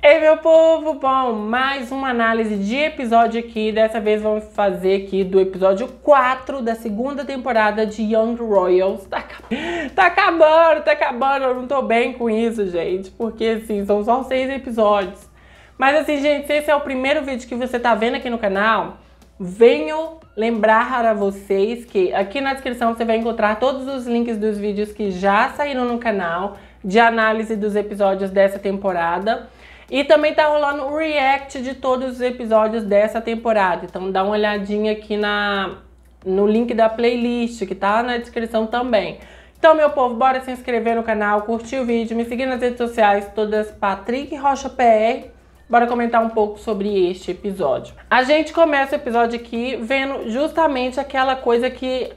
Ei meu povo, bom, mais uma análise de episódio aqui, dessa vez vamos fazer aqui do episódio 4 da segunda temporada de Young Royals. Tá, tá acabando, tá acabando, eu não tô bem com isso, gente, porque assim, são só seis episódios. Mas assim, gente, se esse é o primeiro vídeo que você tá vendo aqui no canal, venho lembrar a vocês que aqui na descrição você vai encontrar todos os links dos vídeos que já saíram no canal de análise dos episódios dessa temporada. E também tá rolando o react de todos os episódios dessa temporada. Então dá uma olhadinha aqui na, no link da playlist que tá na descrição também. Então, meu povo, bora se inscrever no canal, curtir o vídeo, me seguir nas redes sociais, todas Patrick Rocha PR. Bora comentar um pouco sobre este episódio. A gente começa o episódio aqui vendo justamente aquela coisa que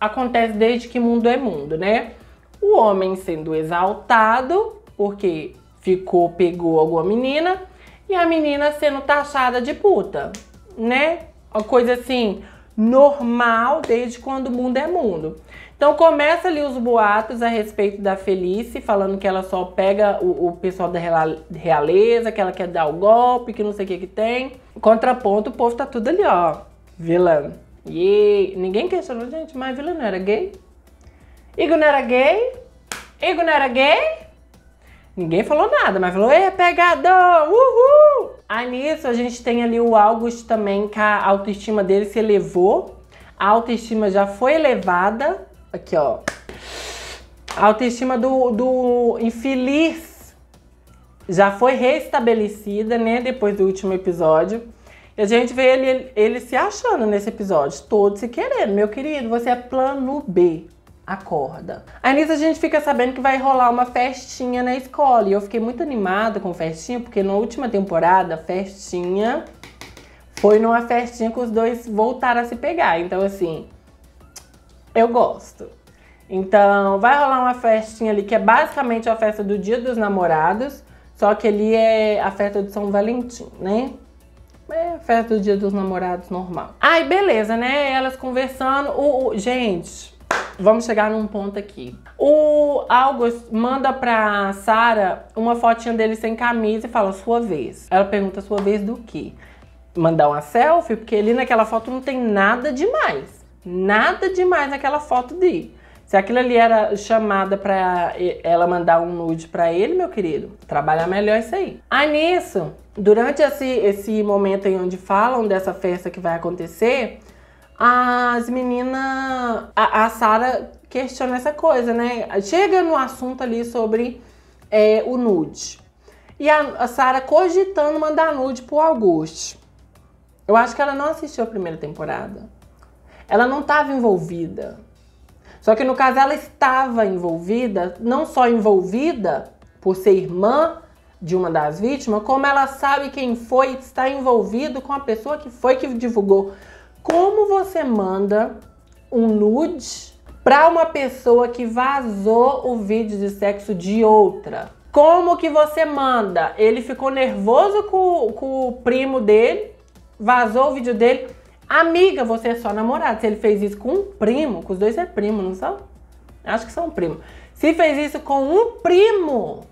acontece desde que mundo é mundo, né? O homem sendo exaltado, porque ficou, pegou alguma menina e a menina sendo taxada de puta, né? Uma coisa assim, normal desde quando o mundo é mundo. Então começa ali os boatos a respeito da Felice, falando que ela só pega o, o pessoal da realeza, que ela quer dar o golpe, que não sei o que que tem. Contraponto, o povo tá tudo ali, ó. Vilã. E ninguém questionou, gente, mas vilã não era gay? Igor não era gay? Igor não era gay? Ninguém falou nada, mas falou, é pegadão, uhul! Aí nisso a gente tem ali o August também, que a autoestima dele se elevou. A autoestima já foi elevada. Aqui, ó. A autoestima do, do infeliz já foi restabelecida, né? Depois do último episódio. E a gente vê ele, ele se achando nesse episódio, todo se querendo. Meu querido, você é plano B acorda. Aí nisso a gente fica sabendo que vai rolar uma festinha na escola. E eu fiquei muito animada com festinha, porque na última temporada, festinha foi numa festinha que os dois voltaram a se pegar. Então, assim, eu gosto. Então, vai rolar uma festinha ali que é basicamente a festa do Dia dos Namorados, só que ali é a festa de São Valentim, né? É festa do Dia dos Namorados normal. Aí, beleza, né? Elas conversando. O, o gente, vamos chegar num ponto aqui. O August manda pra Sara uma fotinha dele sem camisa e fala sua vez. Ela pergunta sua vez do quê? Mandar uma selfie, porque ali naquela foto não tem nada demais. Nada demais naquela foto dele. Se aquilo ali era chamada para ela mandar um nude para ele, meu querido, trabalhar melhor isso aí. Aí nisso, durante esse, esse momento em onde falam dessa festa que vai acontecer, as meninas. A, a Sara questiona essa coisa, né? Chega no assunto ali sobre é, o nude. E a, a Sara cogitando mandar nude pro Auguste Eu acho que ela não assistiu a primeira temporada. Ela não estava envolvida. Só que no caso ela estava envolvida, não só envolvida por ser irmã de uma das vítimas, como ela sabe quem foi e está envolvido com a pessoa que foi que divulgou como você manda um nude para uma pessoa que vazou o vídeo de sexo de outra? Como que você manda? Ele ficou nervoso com, com o primo dele, vazou o vídeo dele. Amiga, você é só namorada? Se ele fez isso com um primo, que os dois é primo, não são? Acho que são primo. Se fez isso com um primo,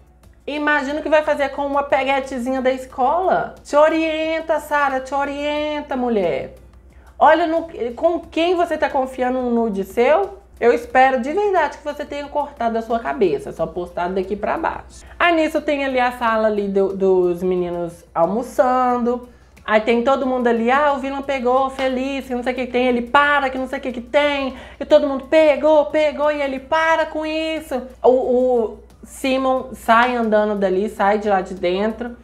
imagino que vai fazer com uma peguetezinha da escola. Te orienta, Sara, te orienta, mulher. Olha no, com quem você está confiando um nude seu. Eu espero de verdade que você tenha cortado a sua cabeça, só postado daqui para baixo. Aí nisso tem ali a sala ali do, dos meninos almoçando. Aí tem todo mundo ali, ah, o vilão pegou, feliz, não sei o que, tem, ele para, que não sei o que, que tem. E todo mundo pegou, pegou, e ele para com isso. O, o Simon sai andando dali, sai de lá de dentro.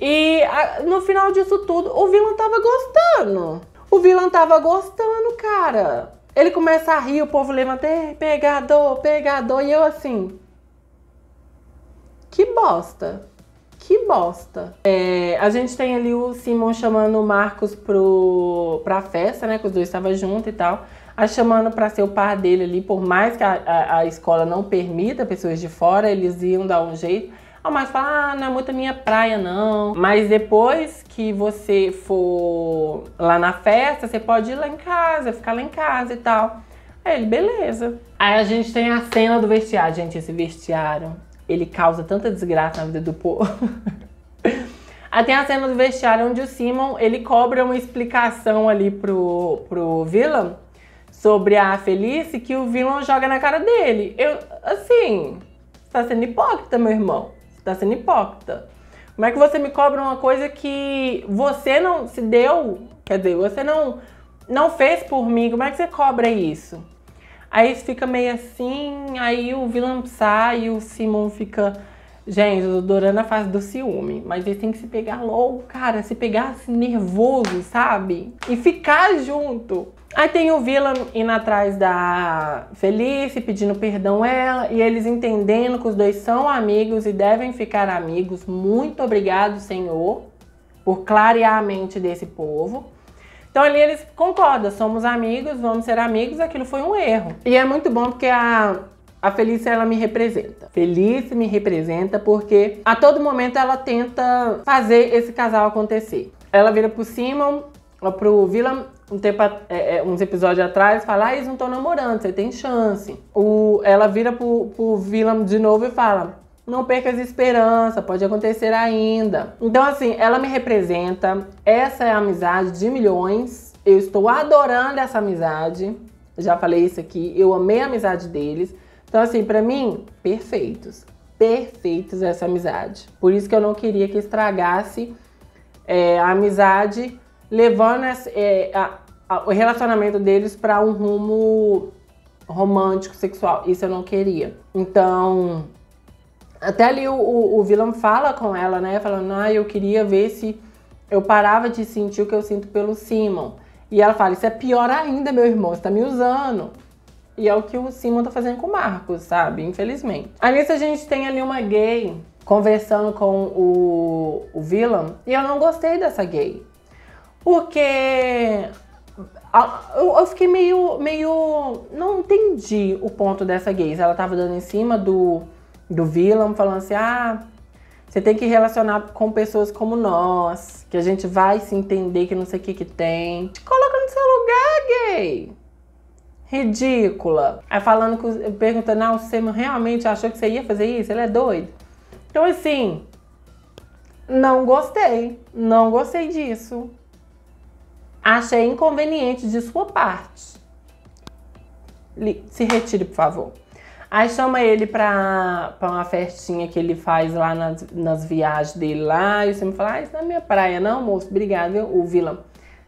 E a, no final disso tudo, o vilão tava gostando. O vilão tava gostando, cara. Ele começa a rir, o povo levanta, pegador, pegador, e eu assim. Que bosta. Que bosta. É, a gente tem ali o Simon chamando o Marcos pro, pra festa, né? Que os dois estavam juntos e tal. A chamando pra ser o par dele ali, por mais que a, a, a escola não permita pessoas de fora, eles iam dar um jeito mas fala, ah, não é muito a minha praia, não. Mas depois que você for lá na festa, você pode ir lá em casa, ficar lá em casa e tal. Aí ele, beleza. Aí a gente tem a cena do vestiário. Gente, esse vestiário, ele causa tanta desgraça na vida do povo. Aí tem a cena do vestiário onde o Simon, ele cobra uma explicação ali pro, pro vilão sobre a Felice que o vilão joga na cara dele. Eu, assim, tá sendo hipócrita, meu irmão tá sendo hipócrita. Como é que você me cobra uma coisa que você não se deu, quer dizer, você não, não fez por mim, como é que você cobra isso? Aí fica meio assim, aí o vilão sai, o Simon fica Gente, o Dorana faz do ciúme, mas eles têm que se pegar louco, cara, se pegar assim, nervoso, sabe? E ficar junto. Aí tem o Vila indo atrás da Felice, pedindo perdão a ela, e eles entendendo que os dois são amigos e devem ficar amigos. Muito obrigado, Senhor, por clarear a mente desse povo. Então ali eles concordam, somos amigos, vamos ser amigos, aquilo foi um erro. E é muito bom porque a a Felícia, ela me representa. Felícia me representa porque a todo momento ela tenta fazer esse casal acontecer. Ela vira pro Simon, pro Vila um tempo, é, é, uns episódios atrás, fala: ah, eles não estão namorando, você tem chance. O, ela vira pro, pro Villam de novo e fala: não perca as esperanças, pode acontecer ainda. Então, assim, ela me representa. Essa é a amizade de milhões. Eu estou adorando essa amizade. Já falei isso aqui. Eu amei a amizade deles. Então, assim, para mim, perfeitos. Perfeitos essa amizade. Por isso que eu não queria que estragasse é, a amizade, levando é, a, a, o relacionamento deles para um rumo romântico, sexual. Isso eu não queria. Então, até ali o, o, o vilão fala com ela, né? Falando, ah, eu queria ver se eu parava de sentir o que eu sinto pelo Simon. E ela fala, isso é pior ainda, meu irmão, você tá me usando. E é o que o Simon tá fazendo com o Marcos, sabe? Infelizmente. Aí nisso a gente tem ali uma gay conversando com o, o e eu não gostei dessa gay. Porque eu, fiquei meio, meio. Não entendi o ponto dessa gay. Ela tava dando em cima do, do Villan, falando assim: ah, você tem que relacionar com pessoas como nós, que a gente vai se entender, que não sei o que que tem. Te coloca no seu lugar, gay ridícula. Aí falando, perguntando, não, você realmente achou que você ia fazer isso? Ele é doido. Então, assim, não gostei, não gostei disso. Achei inconveniente de sua parte. Se retire, por favor. Aí chama ele pra, pra uma festinha que ele faz lá nas, nas viagens dele lá. E você me fala, ah, isso não é minha praia, não, moço. Obrigada, viu? O vilão.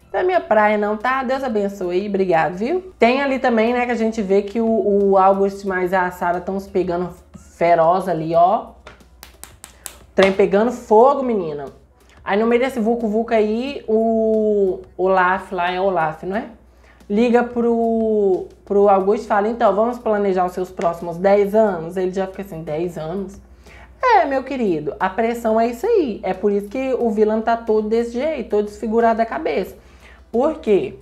Então, minha praia não tá. Deus abençoe aí, obrigado, viu? Tem ali também, né, que a gente vê que o, o August mais a Sara estão se pegando feroz ali, ó. trem pegando fogo, menina. Aí no meio desse vulco vulco aí, o Olaf lá é Olaf, não é? Liga pro, pro Augusto e fala: então, vamos planejar os seus próximos 10 anos. Ele já fica assim: 10 anos? É, meu querido, a pressão é isso aí. É por isso que o vilão tá todo desse jeito, todo desfigurado da cabeça. Por quê?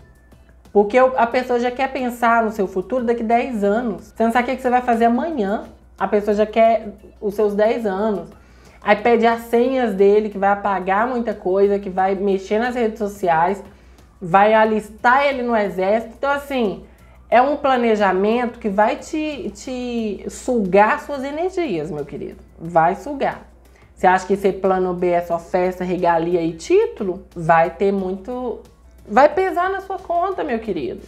Porque a pessoa já quer pensar no seu futuro daqui 10 anos. Pensar o que você vai fazer amanhã. A pessoa já quer os seus 10 anos. Aí pede as senhas dele, que vai apagar muita coisa, que vai mexer nas redes sociais, vai alistar ele no exército. Então, assim, é um planejamento que vai te, te sugar suas energias, meu querido. Vai sugar. Você acha que esse plano B é só festa, regalia e título? Vai ter muito Vai pesar na sua conta, meu querido.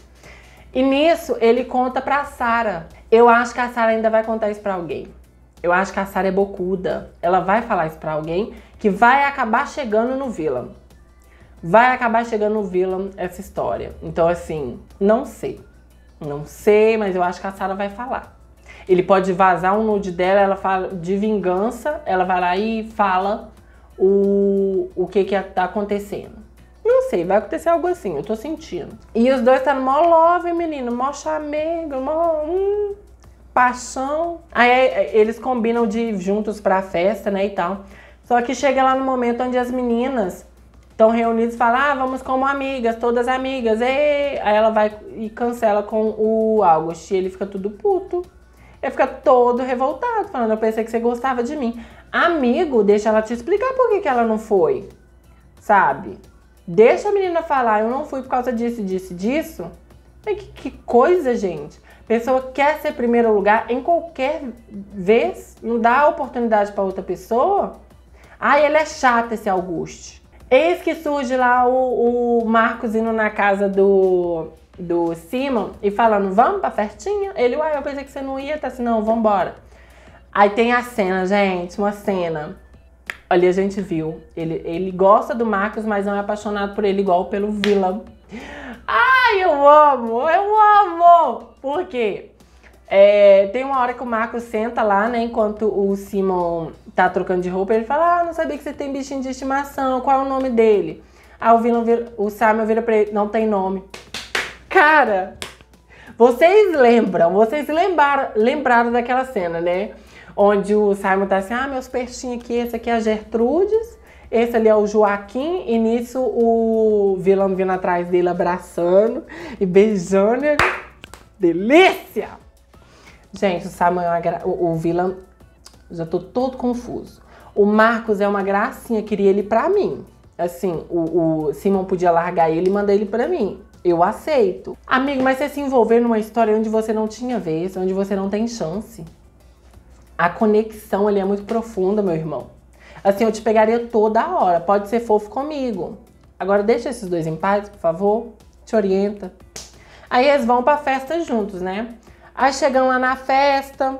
E nisso ele conta pra Sara. Eu acho que a Sara ainda vai contar isso pra alguém. Eu acho que a Sara é bocuda. Ela vai falar isso pra alguém que vai acabar chegando no Vila. Vai acabar chegando no Vila essa história. Então, assim, não sei. Não sei, mas eu acho que a Sara vai falar. Ele pode vazar um nude dela, ela fala de vingança, ela vai lá e fala o, o que que tá acontecendo sei, vai acontecer algo assim, eu tô sentindo. E os dois tá no mó love, menino, mó chamego, mó. Hum, paixão. Aí eles combinam de ir juntos pra festa, né, e tal. Só que chega lá no momento onde as meninas estão reunidas e falam, ah, vamos como amigas, todas amigas, e aí ela vai e cancela com o August. E ele fica tudo puto. Ele fica todo revoltado, falando, eu pensei que você gostava de mim. Amigo, deixa ela te explicar por que, que ela não foi, sabe? Deixa a menina falar, eu não fui por causa disso, disso, disso. Que, que coisa, gente. Pessoa quer ser primeiro lugar em qualquer vez, não dá oportunidade para outra pessoa. Ah, ele é chato esse Augusto. Eis que surge lá o, o Marcos indo na casa do, do Simon e falando, vamos pra festinha? Ele, uai, eu pensei que você não ia, tá assim, não, vambora. Aí tem a cena, gente, uma cena Ali a gente viu. Ele, ele gosta do Marcos, mas não é apaixonado por ele igual pelo Vila. Ai, eu amo! Eu amo! Por quê? É, tem uma hora que o Marcos senta lá, né? Enquanto o Simon tá trocando de roupa, ele fala: Ah, não sabia que você tem bichinho de estimação, qual é o nome dele? Aí o, Vila vira, o Simon vira pra ele: Não tem nome. Cara, vocês lembram, vocês lembraram, lembraram daquela cena, né? onde o Simon tá assim, ah, meus peixinhos aqui, esse aqui é a Gertrudes, esse ali é o Joaquim, e nisso o vilão vindo atrás dele abraçando e beijando ele. Delícia! Gente, o Simon é uma gra... o, o vilão, já tô todo confuso. O Marcos é uma gracinha, queria ele pra mim. Assim, o, o Simon podia largar ele e mandar ele pra mim. Eu aceito. Amigo, mas você se envolver numa história onde você não tinha vez, onde você não tem chance. A conexão ali é muito profunda, meu irmão. Assim, eu te pegaria toda hora. Pode ser fofo comigo. Agora deixa esses dois em paz, por favor. Te orienta. Aí eles vão pra festa juntos, né? Aí chegam lá na festa,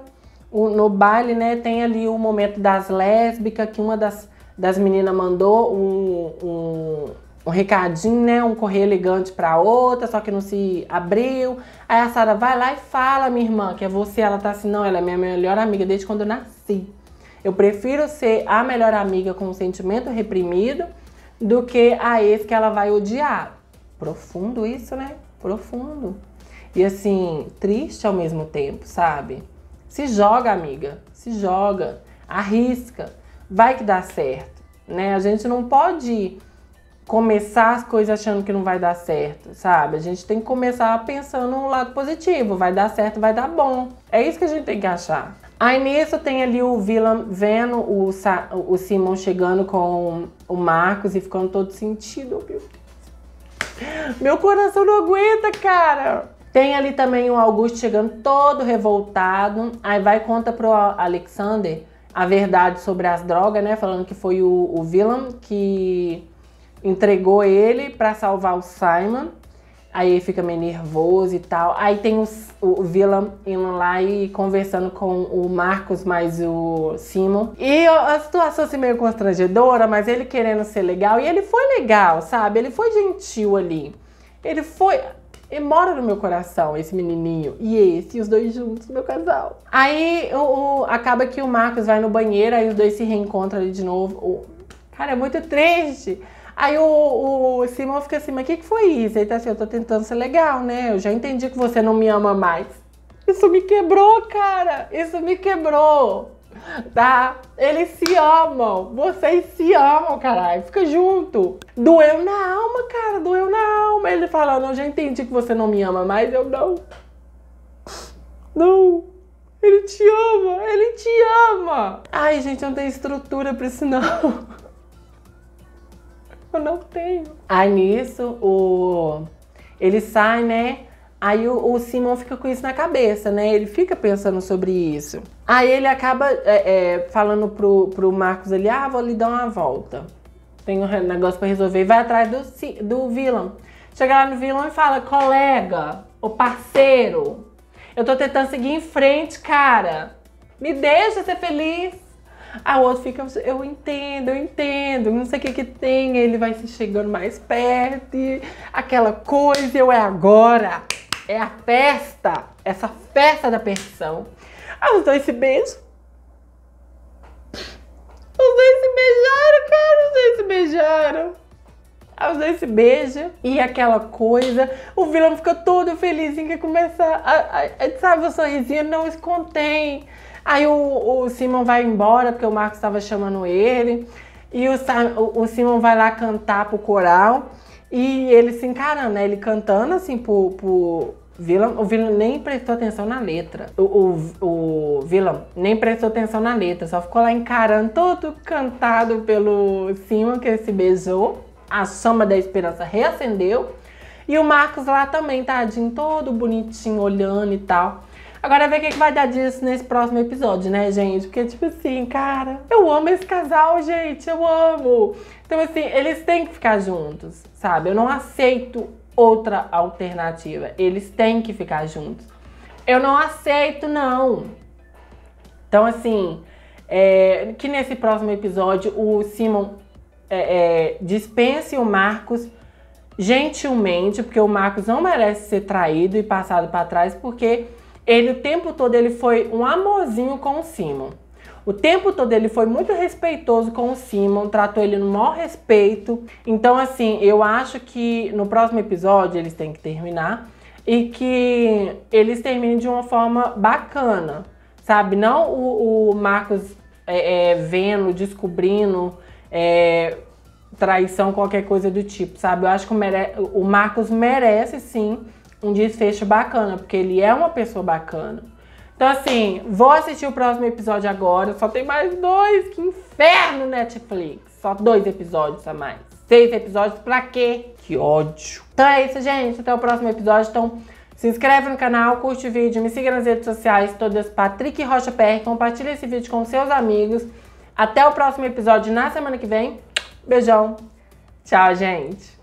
o, no baile, né? Tem ali o momento das lésbicas, que uma das, das meninas mandou um, um um recadinho, né? Um correio elegante pra outra, só que não se abriu. Aí a Sara vai lá e fala, minha irmã, que é você. Ela tá assim, não, ela é minha melhor amiga desde quando eu nasci. Eu prefiro ser a melhor amiga com um sentimento reprimido do que a ex que ela vai odiar. Profundo isso, né? Profundo. E assim, triste ao mesmo tempo, sabe? Se joga, amiga. Se joga. Arrisca. Vai que dá certo, né? A gente não pode começar as coisas achando que não vai dar certo, sabe? A gente tem que começar pensando no lado positivo, vai dar certo, vai dar bom. É isso que a gente tem que achar. Aí nisso tem ali o Villan vendo o, Sa o Simon chegando com o Marcos e ficando todo sentido, meu Meu coração não aguenta, cara. Tem ali também o Augusto chegando todo revoltado. Aí vai conta pro Alexander a verdade sobre as drogas, né? Falando que foi o, o que entregou ele para salvar o Simon. Aí ele fica meio nervoso e tal. Aí tem os, o Villan indo lá e conversando com o Marcos mais o Simon. E a situação assim meio constrangedora, mas ele querendo ser legal. E ele foi legal, sabe? Ele foi gentil ali. Ele foi. mora no meu coração, esse menininho. E esse, e os dois juntos, meu casal. Aí o, o, acaba que o Marcos vai no banheiro, aí os dois se reencontram ali de novo. O, cara, é muito triste. Aí o, o Simon fica assim, mas o que, que foi isso? Aí tá assim, eu tô tentando ser legal, né? Eu já entendi que você não me ama mais. Isso me quebrou, cara! Isso me quebrou! Tá? Eles se amam, vocês se amam, caralho, fica junto. Doeu na alma, cara, doeu na alma. Ele falando, eu já entendi que você não me ama mais. Eu não. Não, ele te ama, ele te ama. Ai, gente, não tem estrutura pra isso, não. Eu não tenho. Aí nisso, o... ele sai, né? Aí o, o Simon fica com isso na cabeça, né? Ele fica pensando sobre isso. Aí ele acaba é, é, falando pro, pro Marcos ali, ah, vou lhe dar uma volta. Tem um negócio para resolver. E vai atrás do, do vilão. Chega lá no vilão e fala, colega, o parceiro, eu tô tentando seguir em frente, cara. Me deixa ser feliz. Ah, o outro fica, eu entendo, eu entendo, não sei o que que tem, ele vai se chegando mais perto, aquela coisa, eu é agora, é a festa, essa festa da perdição. Ah, os dois se beijam. Os dois se beijaram, cara, os dois se beijaram. Aí ah, os dois se beijam e aquela coisa. O vilão fica todo felizinho que começa a, a, a sabe, o sorrisinho não se contém. Aí o, o Simon vai embora porque o Marcos estava chamando ele. E o, o Simon vai lá cantar pro coral. E ele se encarando, né? Ele cantando assim pro, pro O Vila nem prestou atenção na letra. O, o, o nem prestou atenção na letra, só ficou lá encarando, todo cantado pelo Simon, que ele se beijou. A chama da esperança reacendeu. E o Marcos lá também, tadinho, todo bonitinho, olhando e tal. Agora ver o que, que vai dar disso nesse próximo episódio, né, gente? Porque, tipo assim, cara, eu amo esse casal, gente, eu amo. Então, assim, eles têm que ficar juntos, sabe? Eu não aceito outra alternativa. Eles têm que ficar juntos. Eu não aceito, não. Então, assim, é, que nesse próximo episódio o Simon é, é, dispense o Marcos gentilmente, porque o Marcos não merece ser traído e passado para trás, porque ele o tempo todo ele foi um amorzinho com o Simon. O tempo todo ele foi muito respeitoso com o Simon, tratou ele no maior respeito. Então, assim, eu acho que no próximo episódio eles têm que terminar e que eles terminem de uma forma bacana, sabe? Não o, o Marcos é, é, vendo, descobrindo é, traição, qualquer coisa do tipo, sabe? Eu acho que o, mere... o Marcos merece sim um desfecho bacana, porque ele é uma pessoa bacana. Então, assim, vou assistir o próximo episódio agora. Só tem mais dois. Que inferno, Netflix! Só dois episódios a mais. Seis episódios pra quê? Que ódio. Então é isso, gente. Até o próximo episódio. Então, se inscreve no canal, curte o vídeo, me siga nas redes sociais, todas Patrick Rocha PR. Compartilha esse vídeo com seus amigos. Até o próximo episódio na semana que vem. Beijão. Tchau, gente.